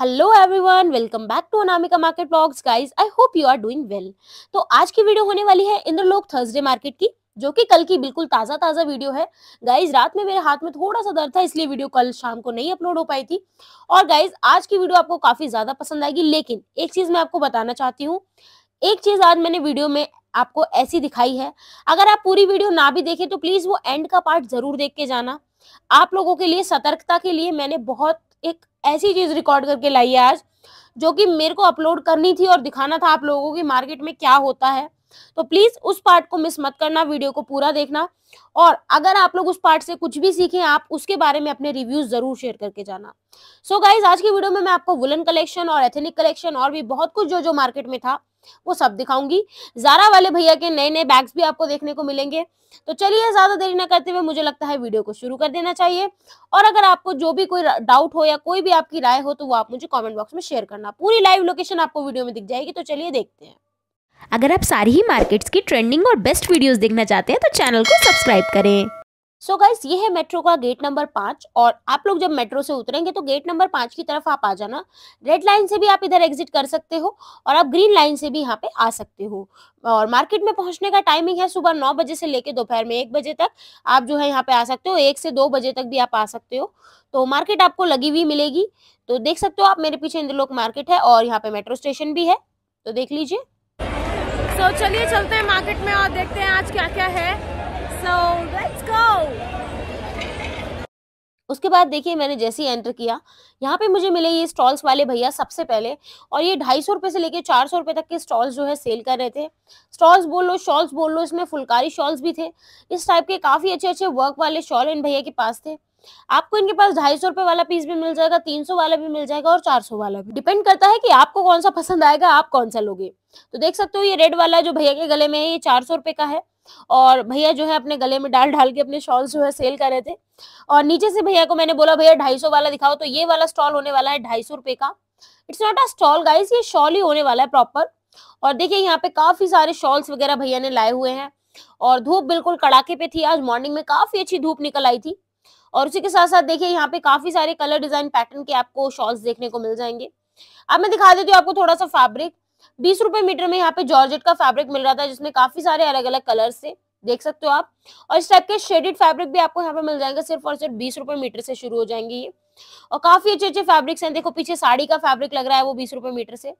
hello everyone welcome back to Anamika market blogs guys I hope you are doing well तो आज की video होने वाली है इंद्रलोक थर्सडे मार्केट की जो कि कल की बिल्कुल ताज़ा ताज़ा वीडियो है गाइस रात में मेरे हाथ में थोड़ा सा दर्द था इसलिए वीडियो कल शाम को नहीं अपलोड हो पाई थी और गाइज आज की वीडियो आपको काफ़ी ज़्यादा पसंद आएगी लेकिन एक चीज़ मैं आपको बताना चाहती हूँ एक चीज़ आज मैंने वीडियो में आपको ऐसी दिखाई है अगर आप पूरी वीडियो ना भी देखें तो प्लीज़ वो एंड का पार्ट ज़रूर देख के जाना आप लोगों के लिए सतर्कता के लिए मैंने बहुत एक ऐसी चीज रिकॉर्ड करके लाई है आज जो कि मेरे को अपलोड करनी थी और दिखाना था आप लोगों की मार्केट में क्या होता है तो प्लीज उस पार्ट को मिस मत करना वीडियो को पूरा देखना और अगर आप लोग उस पार्ट से कुछ भी सीखें आप उसके बारे में अपने रिव्यूज जरूर शेयर करके जाना सो so गाइज आज की वीडियो में मैं आपको वुलन कलेक्शन और एथेनिक कलेक्शन और भी बहुत कुछ जो जो मार्केट में था वो सब दिखाऊंगी जारा वाले भैया के नए नए बैग्स भी आपको देखने को मिलेंगे तो चलिए ज्यादा देरी ना करते हुए मुझे लगता है वीडियो को शुरू कर देना चाहिए और अगर आपको जो भी कोई डाउट हो या कोई भी आपकी राय हो तो वो आप मुझे कॉमेंट बॉक्स में शेयर करना पूरी लाइव लोकेशन आपको वीडियो में दिख जाएगी तो चलिए देखते हैं अगर आप सारी ही मार्केट्स की ट्रेंडिंग और बेस्ट वीडियोस देखना चाहते हैं तो चैनल को सब्सक्राइब करें सो so गाइस ये है मेट्रो का गेट नंबर पांच और आप लोग जब मेट्रो से उतरेंगे तो गेट नंबर पांच की तरफ आप आ जाना रेड लाइन से भी आप इधर एग्जिट कर सकते हो और आप ग्रीन लाइन से भी यहाँ पे आ सकते हो और मार्केट में पहुंचने का टाइमिंग है सुबह नौ बजे से लेकर दोपहर में एक बजे तक आप जो है यहाँ पे आ सकते हो एक से दो बजे तक भी आप आ सकते हो तो मार्केट आपको लगी हुई मिलेगी तो देख सकते हो आप मेरे पीछे इंद्रलोक मार्केट है और यहाँ पे मेट्रो स्टेशन भी है तो देख लीजिए तो चलिए चलते हैं मार्केट में और देखते हैं आज क्या क्या है so let's go उसके बाद देखिए मैंने जैसे ही एंटर किया यहाँ पे मुझे मिले ये स्टॉल्स वाले भैया सबसे पहले और ये ढाई सौ रुपए से लेके चार सौ रुपये तक के स्टॉल्स जो है सेल कर रहे थे स्टॉल्स बोल लो शॉल्स बोल लो इसमें फुलकारी शॉल्स भी थे इस टाइप के काफ़ी अच्छे अच्छे वर्क वाले शॉल इन भैया के पास थे आपको इनके पास ढाई सौ रुपए वाला पीस भी मिल जाएगा तीन सौ वाला भी मिल जाएगा और चार सौ वाला भी डिपेंड करता है कि आपको कौन सा पसंद आएगा आप कौन सा लोगे तो देख सकते हो ये रेड वाला जो भैया के गले में है ये चार सौ रुपए का है और भैया जो है अपने गले में डाल डाल के अपने शॉल्स जो है सेल कर रहे थे और नीचे से भैया को मैंने बोला भैया ढाई सौ वाला दिखाओ तो ये वाला स्टॉल होने वाला है ढाई सौ रुपए का it's not a stall guys ये शॉल ही होने वाला है प्रॉपर और देखिये यहाँ पे काफी सारे शॉल्स वगैरह भैया ने लाए हुए हैं और धूप बिल्कुल कड़ाके पे थी आज मॉर्निंग में काफी अच्छी धूप निकल आई थी और उसी के साथ साथ देखिए यहाँ पे काफी सारे कलर डिजाइन पैटर्न के आपको शॉल्स देखने को मिल जाएंगे अब मैं दिखा देती हूँ आपको थोड़ा सा फैब्रिक बीस रुपए मीटर में यहाँ पे जॉर्जेट का फैब्रिक मिल रहा था जिसमें काफी सारे अलग अलग कलर से देख सकते हो आप और इस टाइप के शेडेड फैब्रिक भी आपको यहाँ पे मिल जाएंगे सिर्फ और सिर्फ बीस रुपए मीटर से शुरू हो जाएंगे ये और काफी अच्छे अच्छे फैब्रिक्स हैं देखो पीछे साड़ी का फैब्रिक लग रहा है वो बीस रुपए मीटर से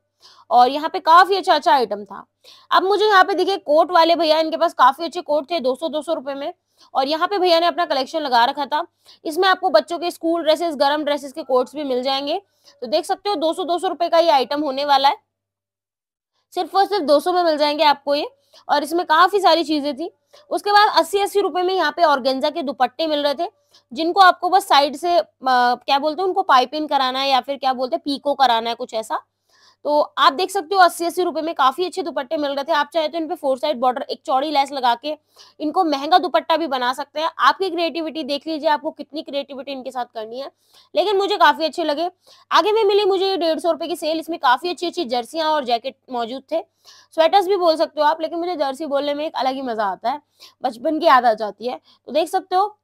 और यहाँ पे काफी अच्छा अच्छा आइटम था अब मुझे यहाँ पे देखिए कोट वाले भैया इनके पास काफी अच्छे कोट थे दो सौ दो सौ रुपए में और यहाँ पे भैया ने अपना कलेक्शन लगा रखा था इसमें आपको बच्चों के स्कूल ड्रेसेस गर्म ड्रेसेस के कोट्स भी मिल जाएंगे तो देख सकते हो दो सौ दो सौ रुपए का ये आइटम होने वाला है सिर्फ और सिर्फ 200 में मिल जाएंगे आपको ये और इसमें काफी सारी चीजें थी उसके बाद अस्सी अस्सी रुपए में यहाँ पे ऑर्गेंजा के दुपट्टे मिल रहे थे जिनको आपको बस साइड से आ, क्या बोलते हैं उनको पाइपिंग कराना है या फिर क्या बोलते हैं पीको कराना है कुछ ऐसा तो आप देख सकते हो अस्सी अस्सी रुपए में काफी अच्छे दुपट्टे मिल रहे थे आप चाहे तो इनपे फोर साइड बॉर्डर एक चौड़ी लैस लगा के इनको महंगा दुपट्टा भी बना सकते हैं आपकी क्रिएटिविटी देख लीजिए आपको कितनी क्रिएटिविटी इनके साथ करनी है लेकिन मुझे काफी अच्छे लगे आगे में मिली मुझे ये डेढ़ सौ रुपए की सेल इसमें काफी अच्छी अच्छी जर्सियां और जैकेट मौजूद थे स्वेटर्स भी बोल सकते हो आप लेकिन मुझे जर्सी बोलने में एक अलग ही मजा आता है बचपन की याद आ जाती है तो देख सकते हो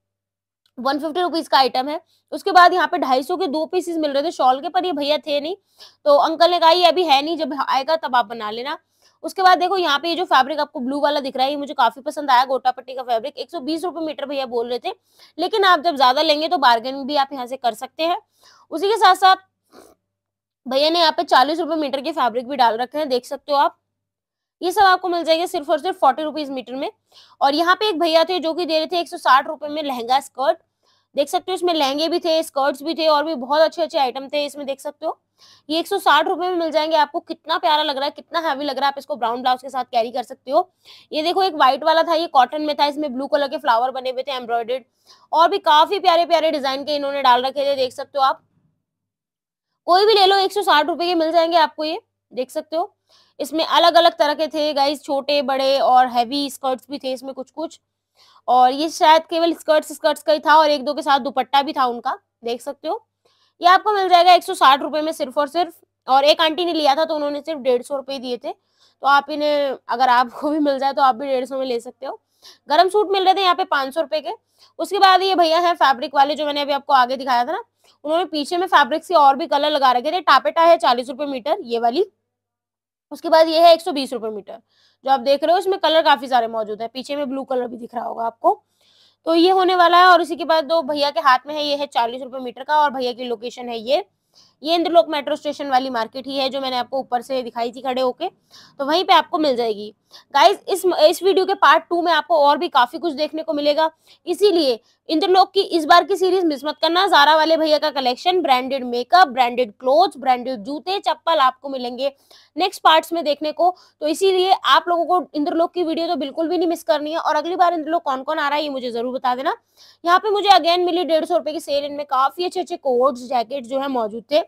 वन फिफ्टी रुपीज का आइटम है उसके बाद यहाँ पे ढाई सौ के दो पीसेस मिल रहे थे शॉल के पर ये भैया थे नहीं तो अंकल ने कहा ये अभी है नहीं जब आएगा तब आप बना लेना उसके बाद देखो यहाँ पे ये जो फैब्रिक आपको ब्लू वाला दिख रहा है ये मुझे काफी पसंद आया गोटा पट्टी का फैब्रिक एक सौ मीटर भैया बोल रहे थे लेकिन आप जब ज्यादा लेंगे तो बार्गेन भी आप यहाँ से कर सकते हैं उसी के साथ साथ भैया ने यहाँ पे चालीस रुपए मीटर के फैब्रिक भी डाल रखे हैं देख सकते हो आप ये सब आपको मिल जाएंगे सिर्फ और सिर्फ फोर्टी रुपीज मीटर में और यहाँ पे एक भैया थे जो कि दे रहे थे एक सौ साठ रुपए में लहंगा स्कर्ट देख सकते हो इसमें लहंगे भी थे स्कर्ट्स भी थे और भी बहुत अच्छे अच्छे आइटम थे इसमें देख सकते हो ये एक सौ साठ रुपए में मिल जाएंगे आपको कितना प्यारा लग रहा है कितना हैवी लग रहा है आप इसको ब्राउन ब्लाउज के साथ कैरी कर सकते हो ये देखो एक व्हाइट वाला था ये कॉटन में था इसमें ब्लू कलर के फ्लावर बने हुए थे एम्ब्रॉयडेड और भी काफी प्यारे प्यारे डिजाइन के इन्होंने डाल रखे थे देख सकते हो आप कोई भी ले लो एक सौ साठ के मिल जाएंगे आपको ये देख सकते हो इसमें अलग अलग तरह के थे गाइज छोटे बड़े और हैवी स्कर्ट्स भी थे इसमें कुछ कुछ और ये शायद केवल स्कर्ट्स स्कर्ट्स का ही था और एक दो के साथ दुपट्टा भी था उनका देख सकते हो ये आपको मिल जाएगा एक सौ में सिर्फ और सिर्फ और एक आंटी ने लिया था तो उन्होंने सिर्फ डेढ़ सौ रुपये दिए थे तो आप इन्हें अगर आपको भी मिल जाए तो आप भी डेढ़ सौ में ले सकते हो गरम सूट मिल रहे थे यहाँ पे पांच सौ रुपए के उसके बाद ये भैया है फैब्रिक वाले जो मैंने अभी आपको आगे दिखाया था ना उन्होंने पीछे में फैब्रिक से और भी कलर लगा रखे थे टापेटा है चालीस रुपए मीटर ये वाली उसके बाद ये है एक सौ बीस रुपये मीटर जो आप देख रहे हो इसमें कलर काफी सारे मौजूद है पीछे में ब्लू कलर भी दिख रहा होगा आपको तो ये होने वाला है और इसी के बाद दो भैया के हाथ में है ये है चालीस रुपये मीटर का और भैया की लोकेशन है ये ये इंद्रलोक मेट्रो स्टेशन वाली मार्केट ही है जो मैंने आपको ऊपर से दिखाई थी खड़े होके तो वहीं पे आपको मिल जाएगी गाइज इस इस वीडियो के पार्ट टू में आपको और भी काफी कुछ देखने को मिलेगा इसीलिए इंद्रलोक की इस बार की सीरीज मिस मत करना जारा वाले भैया का collection branded makeup branded cloth branded जूते चप्पल आपको मिलेंगे नेक्स्ट पार्ट में देखने को तो इसीलिए आप लोगों को इंद्रलोक की वीडियो तो बिल्कुल भी नहीं मिस करनी है और अगली बार इंद्रलोक कौन कौन आ रहा है ये मुझे जरूर बता देना यहाँ पे मुझे अगेन मिली डेढ़ सौ रुपए की सेल इनमें काफी अच्छे अच्छे कोट्स जैकेट जो है मौजूद थे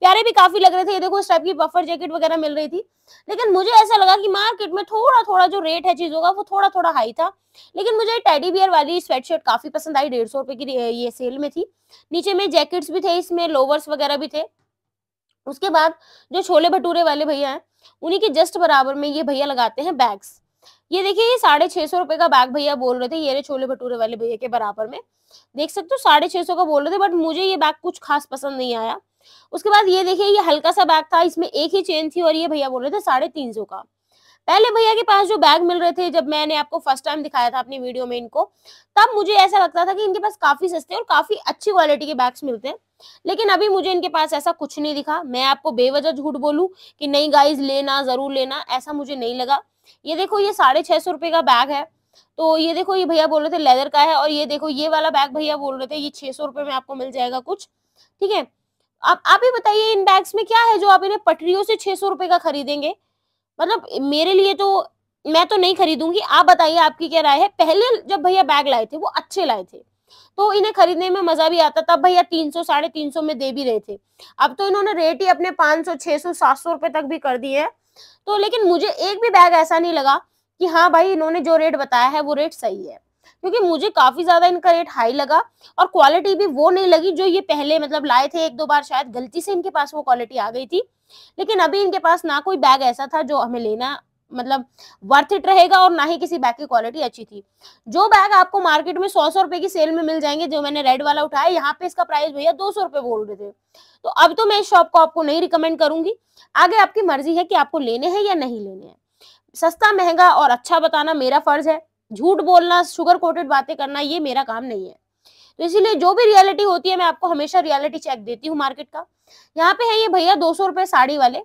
प्यारे भी काफी लग रहे थे ये देखो इस टाइप की बफर जैकेट वगैरह मिल रही थी लेकिन मुझे ऐसा लगा कि मार्केट में थोड़ा थोड़ा जो रेट है चीजों का वो थोड़ा थोड़ा हाई था लेकिन मुझे टेडी बियर वाली स्वेटशर्ट काफी पसंद आई डेढ़ सौ रुपए की ये सेल में थी नीचे में जैकेट्स भी थे इसमें लोवर्स वगैरह भी थे उसके बाद जो छोले भटूरे वाले भैया हैं उन्हीं के जस्ट बराबर में ये भैया लगाते हैं बैग्स ये देखिए ये साढ़े छह सौ रुपए का बैग भैया बोल रहे थे ये रे छोले भटूरे वाले भैया के बराबर में देख सकते हो साढ़े छह सौ का बोल रहे थे बट मुझे ये बैग कुछ खास पसंद नहीं आया उसके बाद ये देखिए ये हल्का सा बैग था इसमें एक ही चेन थी और ये भैया बोल रहे थे साढ़े तीन सौ का पहले भैया के पास जो बैग मिल रहे थे जब मैंने आपको फर्स्ट टाइम दिखाया था अपनी वीडियो में इनको तब मुझे ऐसा लगता था कि इनके पास काफी सस्ते और काफी अच्छी क्वालिटी के बैग्स मिलते हैं लेकिन अभी मुझे इनके पास ऐसा कुछ नहीं दिखा मैं आपको बेवजह झूठ बोलूं कि नहीं गाइज लेना जरूर लेना ऐसा मुझे नहीं लगा ये देखो ये साढ़े छह सौ रुपए का बैग है तो ये देखो ये भैया बोल रहे थे लेदर का है और ये देखो ये वाला बैग भैया बोल रहे थे ये छह सौ रुपए में आपको मिल जाएगा कुछ ठीक है आप आप ही बताइए इन बैग्स में क्या है जो आप इन्हें पटरियों से छह सौ रुपए का खरीदेंगे मतलब मेरे लिए तो मैं तो नहीं खरीदूंगी आप बताइए आपकी क्या राय है पहले जब भैया बैग लाए थे वो अच्छे लाए थे तो इन्हें खरीदने में मजा भी आता था भैया तीन सौ साढ़े तीन सौ में दे भी रहे थे अब तो इन्होंने रेट ही अपने पाँच सौ छह सौ सात सौ रुपए तक भी कर दिए हैं तो लेकिन मुझे एक भी बैग ऐसा नहीं लगा कि हाँ भाई इन्होंने जो रेट बताया है वो रेट सही है क्योंकि मुझे काफी ज्यादा इनका रेट हाई लगा और क्वालिटी भी वो नहीं लगी जो ये पहले मतलब लाए थे एक दो बार शायद गलती से इनके पास वो क्वालिटी आ गई थी लेकिन अभी इनके पास ना कोई बैग ऐसा था जो हमें लेना मतलब वर्थ इट रहेगा और ना ही किसी बैग की क्वालिटी अच्छी थी जो बैग आपको मार्केट में सौ सौ रुपए की सेल में मिल जाएंगे जो मैंने रेड वाला उठाया यहाँ पे इसका प्राइस भैया दो सौ रुपए बोल रहे थे तो अब तो मैं इस शॉप को आपको नहीं रिकमेंड करूंगी आगे आपकी मर्जी है कि आपको लेने हैं या नहीं लेने हैं सस्ता महंगा और अच्छा बताना मेरा फर्ज है झूठ बोलना शुगर कोटेड बातें करना ये मेरा काम नहीं है तो इसीलिए जो भी रियलिटी होती है मैं आपको हमेशा रियलिटी चेक देती हूँ मार्केट का यहाँ पे है ये भैया दो सौ साड़ी वाले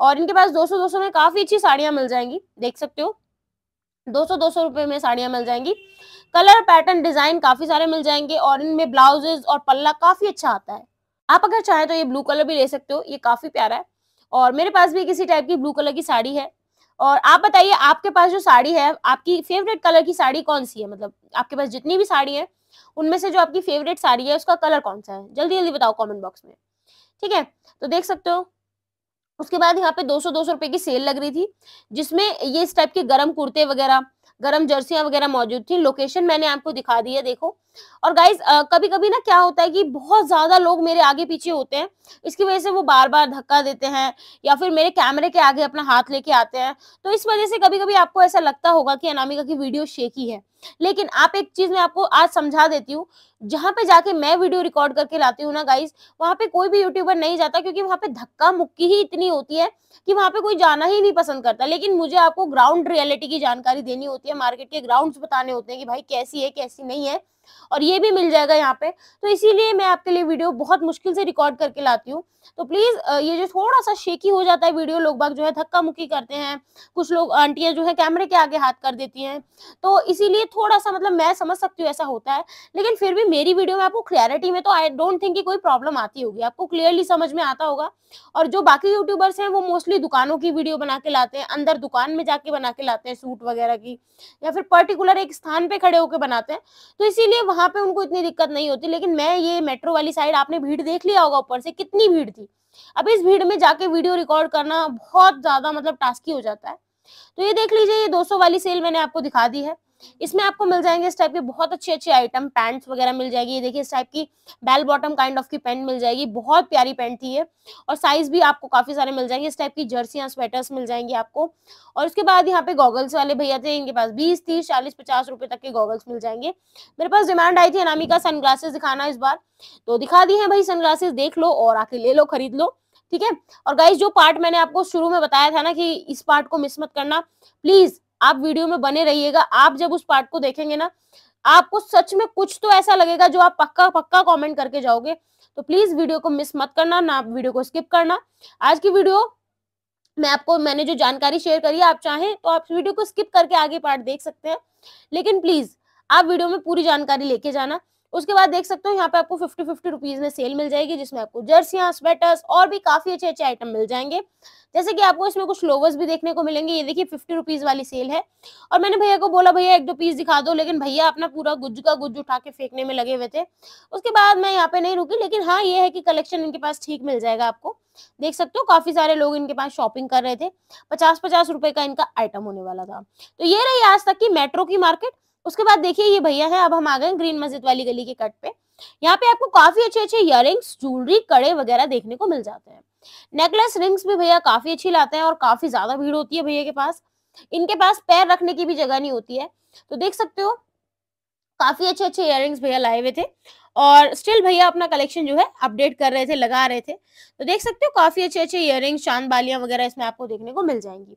और इनके पास दो सौ दो सौ में काफी अच्छी साड़ियां मिल जाएंगी देख सकते हो दो सौ दो सौ में साड़ियां मिल जाएंगी कलर पैटर्न डिजाइन काफी सारे मिल जाएंगे और इनमें ब्लाउजेज और पल्ला काफी अच्छा आता है आप अगर चाहें तो ये ब्लू कलर भी ले सकते हो ये काफी प्यारा है और मेरे पास भी किसी टाइप की ब्लू कलर की साड़ी है और आप बताइए आपके पास जो साड़ी है आपकी फेवरेट कलर की साड़ी कौन सी है मतलब आपके पास जितनी भी साड़ी है उनमें से जो आपकी फेवरेट साड़ी है उसका कलर कौन सा है जल्दी जल्दी बताओ कमेंट बॉक्स में ठीक है तो देख सकते हो उसके बाद यहाँ पे 200 200 रुपए की सेल लग रही थी जिसमें ये इस टाइप के गरम कुर्ते वगैरह गरम जर्सियां वगैरह मौजूद थी लोकेशन मैंने आपको दिखा दी है देखो और गाइज कभी कभी ना क्या होता है कि बहुत ज्यादा लोग मेरे आगे पीछे होते हैं इसकी वजह से वो बार बार धक्का देते हैं या फिर मेरे कैमरे के आगे अपना हाथ लेके आते हैं तो इस वजह से कभी कभी आपको ऐसा लगता होगा कि अनामिका की वीडियो शेकी है लेकिन आप एक चीज मैं आपको आज समझा देती हूँ जहां पे जाके मैं वीडियो रिकॉर्ड करके लाती हूँ ना गाइज वहां पे कोई भी यूट्यूबर नहीं जाता क्योंकि वहां पे धक्का मुक्की ही इतनी होती है कि वहां पे कोई जाना ही नहीं पसंद करता लेकिन मुझे आपको ग्राउंड रियलिटी की जानकारी देनी होती है मार्केट के ग्राउंड बताने होते हैं कि भाई कैसी है कैसी नहीं है और ये भी मिल जाएगा यहाँ पे तो इसीलिए मैं आपके लिए वीडियो बहुत मुश्किल से रिकॉर्ड करके लाती हूँ तो प्लीज ये जो थोड़ा सा शेकी हो जाता है वीडियो लोग बाग जो है धक्का मुक्की करते हैं कुछ लोग आंटियां जो है कैमरे के आगे हाथ कर देती हैं तो इसीलिए थोड़ा सा मतलब मैं समझ सकती हूँ ऐसा होता है लेकिन फिर भी मेरी वीडियो में आपको क्लियरिटी में तो आई डोंट थिंक कोई प्रॉब्लम आती होगी आपको क्लियरली समझ में आता होगा और जो बाकी यूट्यूबर्स हैं वो मोस्टली दुकानों की वीडियो बना के लाते हैं अंदर दुकान में जाके बना के लाते हैं सूट वगैरह की या फिर पर्टिकुलर एक स्थान पे खड़े होकर बनाते हैं तो इसीलिए इसलिए वहां पे उनको इतनी दिक्कत नहीं होती लेकिन मैं ये मेट्रो वाली साइड आपने भीड़ देख लिया होगा ऊपर से कितनी भीड़ थी अब इस भीड़ में जाके वीडियो रिकॉर्ड करना बहुत ज्यादा मतलब टास्की हो जाता है तो ये देख लीजिए ये 200 वाली सेल मैंने आपको दिखा दी है इसमें आपको मिल जाएंगे इस टाइप के बहुत अच्छे अच्छे आइटम पैंट्स वगैरह मिल जाएगी ये देखिए इस टाइप की बेल बॉटम काइंड ऑफ की पैंट मिल जाएगी बहुत प्यारी पैंट थी ये और साइज भी आपको काफी सारे मिल जाएंगे इस टाइप की जर्सियां स्वेटर्स मिल जाएंगे आपको और उसके बाद यहाँ पे गॉगल्स वाले भैया थे इनके पास बीस तीस चालीस पचास रुपए तक के गॉगल्स मिल जाएंगे मेरे पास डिमांड आई थी अनामिका सनग्लासेस दिखाना इस बार तो दिखा दी है भाई सनग्लासेस देख लो और आके ले लो खरीद लो ठीक है और गाइज जो पार्ट मैंने आपको शुरू में बताया था ना कि इस पार्ट को मिस मत करना प्लीज आप वीडियो में बने रहिएगा आप जब उस पार्ट को देखेंगे ना आपको सच में कुछ तो ऐसा लगेगा जो आप पक्का पक्का कमेंट करके जाओगे तो प्लीज वीडियो को मिस मत करना ना वीडियो को स्किप करना आज की वीडियो मैं आपको मैंने जो जानकारी शेयर करी है आप चाहें तो आप वीडियो को स्किप करके आगे पार्ट देख सकते हैं लेकिन प्लीज आप वीडियो में पूरी जानकारी लेके जाना उसके बाद देख सकते हो यहाँ पे आपको फिफ्टी फिफ्टी रुपीज में सेल मिल जाएगी जिसमें आपको जर्सियां स्वेटर्स और भी काफी अच्छे अच्छे आइटम मिल जाएंगे जैसे कि आपको इसमें कुछ लोवर्स भी देखने को मिलेंगे ये देखिए फिफ्टी रुपीज वाली सेल है और मैंने भैया को बोला भैया एक दो पीस दिखा दो लेकिन भैया अपना पूरा गुज्ज का गुज्ज उठा के फेंकने में लगे हुए थे उसके बाद मैं यहाँ पे नहीं रुकी लेकिन हाँ ये है कि कलेक्शन इनके पास ठीक मिल जाएगा आपको देख सकते हो काफी सारे लोग इनके पास शॉपिंग कर रहे थे पचास पचास रुपए का इनका आइटम होने वाला था तो ये रही आज तक की मेट्रो की मार्केट उसके बाद देखिए ये भैया है अब हम आ गए ग्रीन मस्जिद वाली गली के कट पे यहाँ पे आपको काफी अच्छे अच्छे इयर ज्वेलरी कड़े वगैरह देखने को मिल जाते हैं नेकलेस रिंग्स भी भैया काफी अच्छी लाते हैं और काफी ज्यादा भीड़ होती है भैया के पास इनके पास पैर रखने की भी जगह नहीं होती है तो देख सकते हो काफी अच्छे अच्छे इयर भैया लाए हुए थे और स्टिल भैया अपना कलेक्शन जो है अपडेट कर रहे थे लगा रहे थे तो देख सकते हो काफी अच्छे अच्छे इयर रिंग्स चांद बालियां वगैरह इसमें आपको देखने को मिल जाएंगी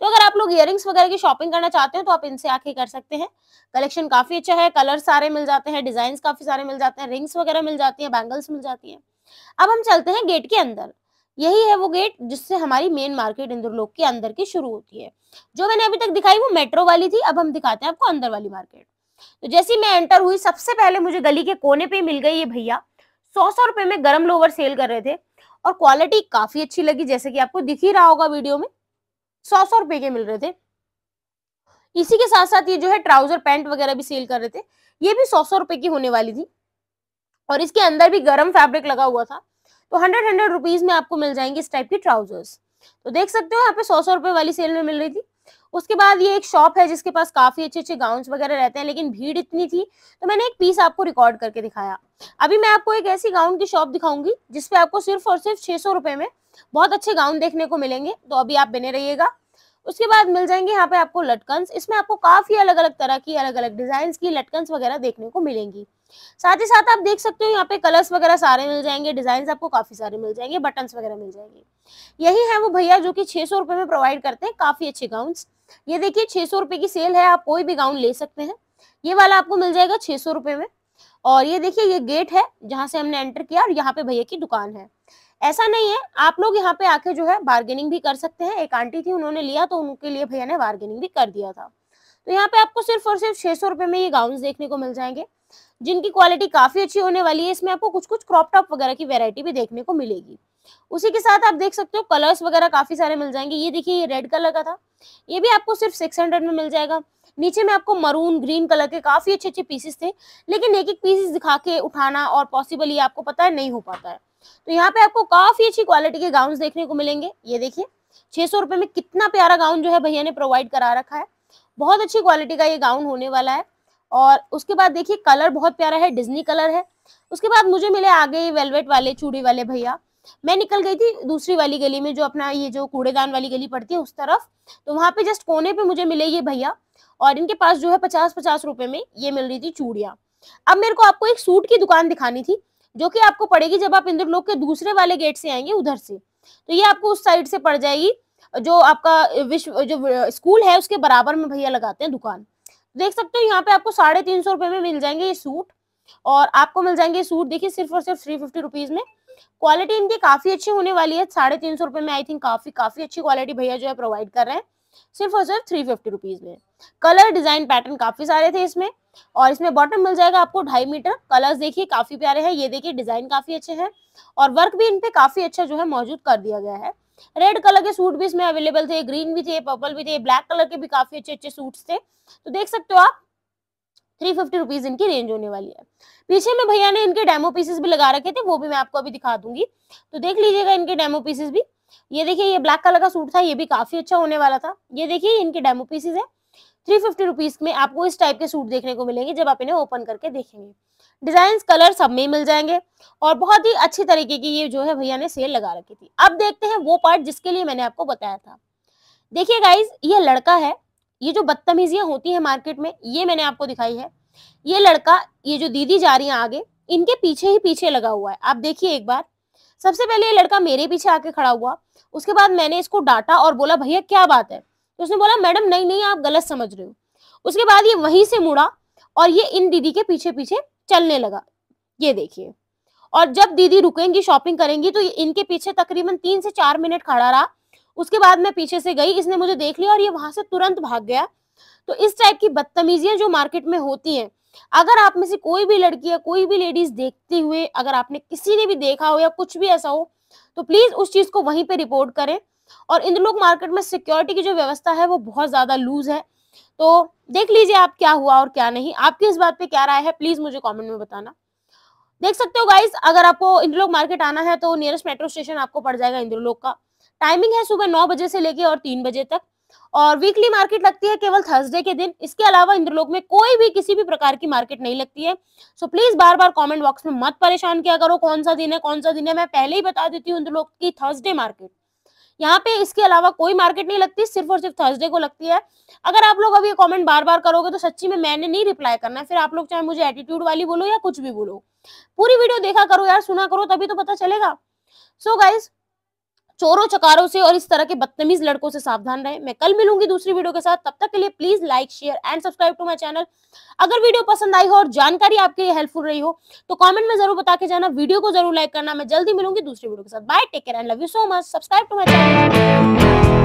तो अगर आप लोग इयरिंग्स वगैरह की शॉपिंग करना चाहते हैं तो आप इनसे आके कर सकते हैं कलेक्शन काफी अच्छा है कलर सारे मिल जाते हैं डिजाइन काफी सारे मिल जाते हैं रिंग्स वगैरह मिल जाती है बैंगल्स मिल जाती है अब हम चलते हैं गेट के अंदर यही है वो गेट जिससे हमारी मेन मार्केट इंद्रलोक के अंदर की शुरू होती है जो मैंने अभी तक दिखाई वो मेट्रो वाली थी अब हम दिखाते हैं आपको अंदर वाली मार्केट तो जैसी मैं एंटर हुई सबसे पहले मुझे गली के कोने पे मिल गई ये भैया सौ सौ रुपए में गरम लोवर सेल कर रहे थे और क्वालिटी काफी अच्छी लगी जैसे कि आपको दिख ही रहा होगा वीडियो में सौ सौ रुपए के मिल रहे थे इसी के साथ साथ ये जो है ट्राउजर पैंट वगैरह भी सेल कर रहे थे ये भी सौ सौ रुपए की होने वाली थी और इसके अंदर भी गर्म फैब्रिक लगा हुआ था तो हंड्रेड हंड्रेड रुपीज में आपको मिल जाएंगे इस टाइप की ट्राउजर्स तो देख सकते हो यहाँ पे सौ सौ रुपए वाली सेल में मिल रही थी उसके बाद ये एक शॉप है जिसके पास काफी अच्छे अच्छे गाउन वगैरह रहते हैं लेकिन भीड़ इतनी थी तो मैंने एक पीस आपको रिकॉर्ड करके दिखाया अभी मैं आपको एक ऐसी गाउन की शॉप दिखाऊंगी जिसपे आपको सिर्फ और सिर्फ छह सौ रुपए में बहुत अच्छे गाउन देखने को मिलेंगे तो अभी आप बने रहिएगा उसके बाद मिल जाएंगे यहाँ पे आपको लटकन इसमें आपको काफी अलग अलग तरह की अलग अलग डिजाइन की लटकन्स वगैरह देखने को मिलेंगी साथ ही साथ आप देख सकते हो यहाँ पे कलर्स वगैरह सारे मिल जाएंगे डिजाइन आपको काफी सारे मिल जाएंगे बटन वगैरह मिल जाएंगे यही है वो भैया जो कि छह सौ में प्रोवाइड करते हैं काफी अच्छे गाउन ये देखिए छह सौ रुपए की सेल है आप कोई भी गाउन ले सकते हैं ये वाला आपको मिल जाएगा छह सौ रुपए में और ये देखिए ये गेट है जहां से हमने एंटर किया और यहाँ पे भैया की दुकान है ऐसा नहीं है आप लोग यहाँ पे आके जो है बार्गेनिंग भी कर सकते हैं एक आंटी थी उन्होंने लिया तो उनके लिए भैया ने बार्गेनिंग भी कर दिया था तो यहाँ पे आपको सिर्फ और सिर्फ छह सौ रुपए में ये गाउन देखने को मिल जाएंगे जिनकी क्वालिटी काफी अच्छी होने वाली है इसमें आपको कुछ कुछ क्रॉप टॉप वगैरह की वेरायटी भी देखने को मिलेगी उसी के साथ आप देख सकते हो कलर्स वगैरह काफी सारे मिल जाएंगे ये देखिए ये रेड कलर का था ये भी आपको सिर्फ सिक्स हंड्रेड में मिल जाएगा नीचे में आपको मरून ग्रीन कलर के काफी अच्छे अच्छे पीसेस थे लेकिन एक एक पीसेस दिखा के उठाना और पॉसिबल ये आपको पता है नहीं हो पाता है तो यहाँ पे आपको काफी अच्छी क्वालिटी के गाउन देखने को मिलेंगे ये देखिए छह सौ रुपए में कितना प्यारा गाउन जो है भैया ने प्रोवाइड करा रखा है बहुत अच्छी क्वालिटी का ये गाउन होने वाला है और उसके बाद देखिए कलर बहुत प्यारा है डिज्नी कलर है उसके बाद मुझे मिले आगे वेलवेट वाले चूड़ी वाले भैया मैं निकल गई थी दूसरी वाली गली में जो अपना ये जो कूड़ेदान वाली गली पड़ती है उस तरफ तो वहां पे जस्ट कोने पे मुझे मिले ये भैया और इनके पास जो है पचास पचास रुपए में ये मिल रही थी चूड़िया अब मेरे को आपको एक सूट की दुकान दिखानी थी जो कि आपको पड़ेगी जब आप इंद्रलोक के दूसरे वाले गेट से आएंगे उधर से तो ये आपको उस साइड से पड़ जाएगी जो आपका विश्व जो स्कूल है उसके बराबर में भैया लगाते हैं दुकान देख सकते हो यहाँ पे आपको साढ़े तीन सौ रुपए में मिल जाएंगे ये सूट और आपको मिल जाएंगे सूट देखिए सिर्फ और सिर्फ थ्री फिफ्टी रुपीज में क्वालिटी इनकी काफी अच्छी होने वाली है साढ़े तीन सौ रुपए में आई थिंक काफी काफी अच्छी क्वालिटी भैया जो है प्रोवाइड कर रहे हैं सिर्फ और सिर्फ थ्री फिफ्टी रुपीज में कलर डिजाइन पैटर्न काफी सारे थे इसमें और इसमें बॉटम मिल जाएगा आपको ढाई मीटर कलर्स देखिए काफी प्यारे हैं ये देखिए डिजाइन काफी अच्छे हैं और वर्क भी इन पे काफी अच्छा जो है मौजूद कर दिया गया है रेड कलर के सूट भी इसमें अवेलेबल थे ग्रीन भी थे पर्पल भी थे ब्लैक कलर के भी काफी अच्छे अच्छे सूट थे तो देख सकते हो आप थ्री फिफ्टी रुपीज इनकी रेंज होने वाली है पीछे में भैया ने इनके डेमो पीसेस भी लगा रखे थे वो भी मैं आपको अभी दिखा दूंगी तो देख लीजिएगा इनके डेमो पीसेस भी ये देखिए ये ब्लैक कलर का सूट था ये भी काफी अच्छा होने वाला था ये देखिए इनके डेमो पीसेस है थ्री फिफ्टी रुपीज में आपको इस टाइप के सूट देखने को मिलेंगे जब आप इन्हें ओपन करके देखेंगे डिजाइन कलर सब में मिल जाएंगे और बहुत ही अच्छी तरीके की ये जो है भैया ने सेल लगा रखी थी अब देखते हैं वो पार्ट जिसके लिए मैंने आपको बताया था देखिए गाइज ये लड़का है ये जो बदतमीजियां होती है मार्केट में ये मैंने आपको दिखाई है ये लड़का ये जो दीदी जा रही है आगे इनके पीछे ही पीछे लगा हुआ है आप देखिए एक बार सबसे पहले ये लड़का मेरे पीछे आके खड़ा हुआ उसके बाद मैंने इसको डांटा और बोला भैया क्या बात है तो उसने बोला मैडम नहीं नहीं आप गलत समझ रहे हो उसके बाद ये वहीं से मुड़ा और ये इन दीदी के पीछे पीछे चलने लगा ये देखिए और जब दीदी रुकेंगी शॉपिंग करेंगी तो इनके पीछे तकरीबन तीन से चार मिनट खड़ा रहा उसके बाद मैं पीछे से गई इसने मुझे देख लिया और ये वहां से तुरंत भाग गया तो इस टाइप की बदतमीजियां जो मार्केट में होती हैं अगर आप में से कोई भी लड़की या कोई भी लेडीज देखते हुए अगर आपने किसी ने भी देखा हो या कुछ भी ऐसा हो तो प्लीज उस चीज को वहीं पर रिपोर्ट करें और इन लोग मार्केट में सिक्योरिटी की जो व्यवस्था है वो बहुत ज्यादा लूज है तो देख लीजिए आप क्या हुआ और क्या नहीं आपकी इस बात पे क्या राय है प्लीज मुझे कमेंट में बताना देख सकते हो गाइस अगर आपको इंद्रलोक मार्केट आना है तो नियरेस्ट मेट्रो स्टेशन आपको पड़ जाएगा इंद्रलोक का टाइमिंग है सुबह नौ बजे से लेके और तीन बजे तक और वीकली मार्केट लगती है केवल थर्सडे के दिन इसके अलावा इंद्रलोक में कोई भी किसी भी प्रकार की मार्केट नहीं लगती है सो so, प्लीज बार बार कमेंट बॉक्स में मत परेशान किया करो कौन सा दिन है कौन सा दिन है मैं पहले ही बता देती हूँ इंद्रलोक की थर्सडे मार्केट यहाँ पे इसके अलावा कोई मार्केट नहीं लगती सिर्फ और सिर्फ थर्सडे को लगती है अगर आप लोग अभी कमेंट बार बार करोगे तो सच्ची में मैंने नहीं रिप्लाई करना है फिर आप लोग चाहे मुझे एटीट्यूड वाली बोलो या कुछ भी बोलो पूरी वीडियो देखा करो यार सुना करो तभी तो पता चलेगा सो so गाइज चोरों चकारों से और इस तरह के बदतमीज लड़कों से सावधान रहे मैं कल मिलूंगी दूसरी वीडियो के साथ तब तक के लिए please like share and subscribe to my channel अगर वीडियो पसंद आई हो और जानकारी आपके लिए हेल्पफुल रही हो तो कॉमेंट में जरूर बता के जाना वीडियो को जरूर लाइक करना मैं जल्दी मिलूंगी दूसरी वीडियो के साथ bye take care and love you so much subscribe to my channel